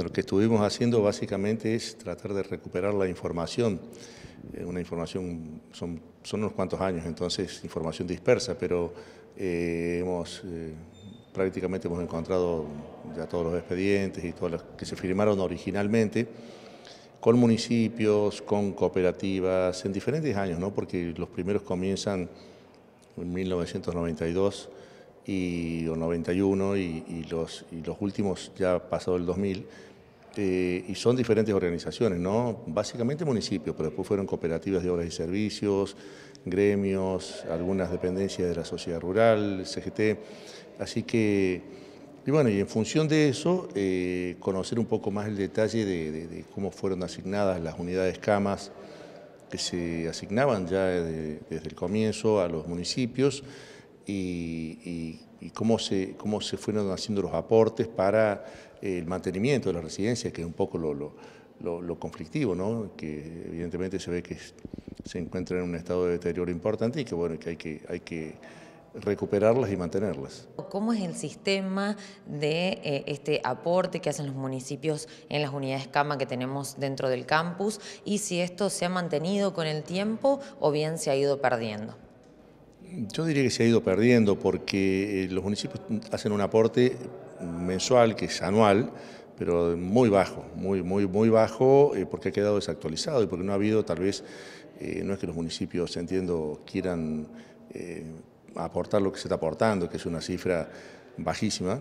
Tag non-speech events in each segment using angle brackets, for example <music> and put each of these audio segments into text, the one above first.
lo que estuvimos haciendo básicamente es tratar de recuperar la información, eh, una información, son, unos cuantos años, entonces información dispersa, pero eh, hemos, eh, prácticamente hemos encontrado ya todos los expedientes y todas las que se firmaron originalmente con municipios, con cooperativas, en diferentes años, porque los primeros comienzan en 1992 y, o 91 y, y, los, y los últimos ya pasado el 2000. Eh, y son diferentes organizaciones, ¿no? Básicamente municipios, pero después fueron cooperativas de obras y servicios, gremios, algunas dependencias de la sociedad rural, CGT. Así que, y bueno, y en función de eso, eh, conocer un poco más el detalle de, cómo fueron asignadas las unidades camas que se asignaban ya desde el comienzo a los municipios y, cómo, se, fueron haciendo los aportes para eh, el mantenimiento de la residencia, que es un poco lo, conflictivo, que evidentemente se ve que se encuentra en un estado de deterioro importante y que, hay que... recuperarlas y mantenerlas. ¿Cómo es el sistema de eh, este aporte que hacen los municipios en las unidades CAMA que tenemos dentro del campus y si esto se ha mantenido con el tiempo o bien se ha ido perdiendo? Yo diría que se ha ido perdiendo porque eh, los municipios hacen un aporte mensual que es anual, pero muy bajo, muy, muy, muy bajo eh, porque ha quedado desactualizado y porque no ha habido tal vez, eh, no es que los municipios, entiendo, quieran aportar lo que se está aportando, que es una cifra bajísima,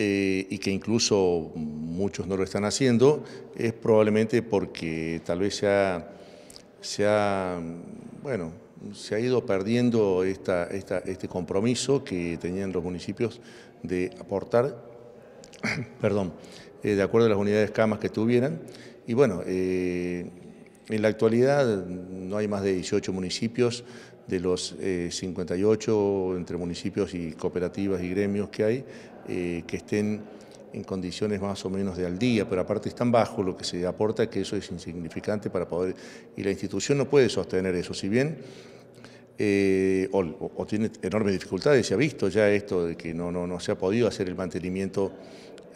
y que incluso muchos no lo están haciendo, es probablemente porque tal vez sea, sea bueno, se ha ido perdiendo esta, este compromiso que tenían los municipios de aportar, <clears throat> perdón, eh, de acuerdo a las unidades camas que tuvieran. Y bueno, eh, en la actualidad no hay más de 18 municipios de los 58 eh, entre municipios y cooperativas y gremios que hay que estén en condiciones más o menos de al día, pero aparte es tan bajo lo que se aporta que eso es insignificante para poder... Y la institución no puede sostener eso, si bien... Eh, o, tiene enormes dificultades, se ha visto ya esto de que no, no, no se ha podido hacer el mantenimiento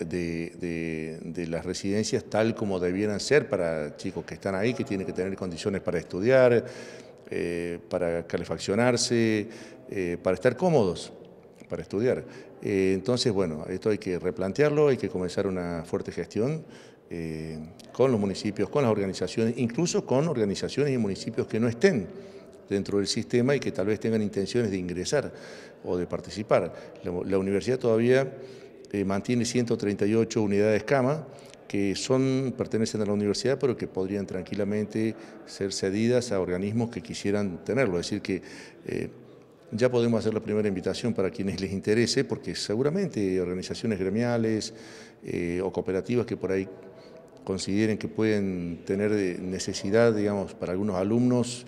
de, las residencias tal como debieran ser para chicos que están ahí, que tienen que tener condiciones para estudiar, eh, para calefaccionarse, eh, para estar cómodos para estudiar. Eh, entonces, bueno, esto hay que replantearlo, hay que comenzar una fuerte gestión eh, con los municipios, con las organizaciones, incluso con organizaciones y municipios que no estén dentro del sistema y que tal vez tengan intenciones de ingresar o de participar. La, universidad todavía eh, mantiene 138 unidades cama que son, pertenecen a la universidad, pero que podrían tranquilamente ser cedidas a organismos que quisieran tenerlo. Es decir, que ya podemos hacer la primera invitación para quienes les interese, porque seguramente organizaciones gremiales eh, o cooperativas que por ahí consideren que pueden tener eh, necesidad, digamos, para algunos alumnos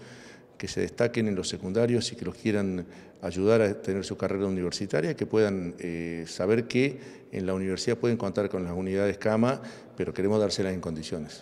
que se destaquen en los secundarios y que los quieran ayudar a tener su carrera universitaria, que puedan eh, saber que en la universidad pueden contar con las unidades CAMA, pero queremos dárselas en condiciones.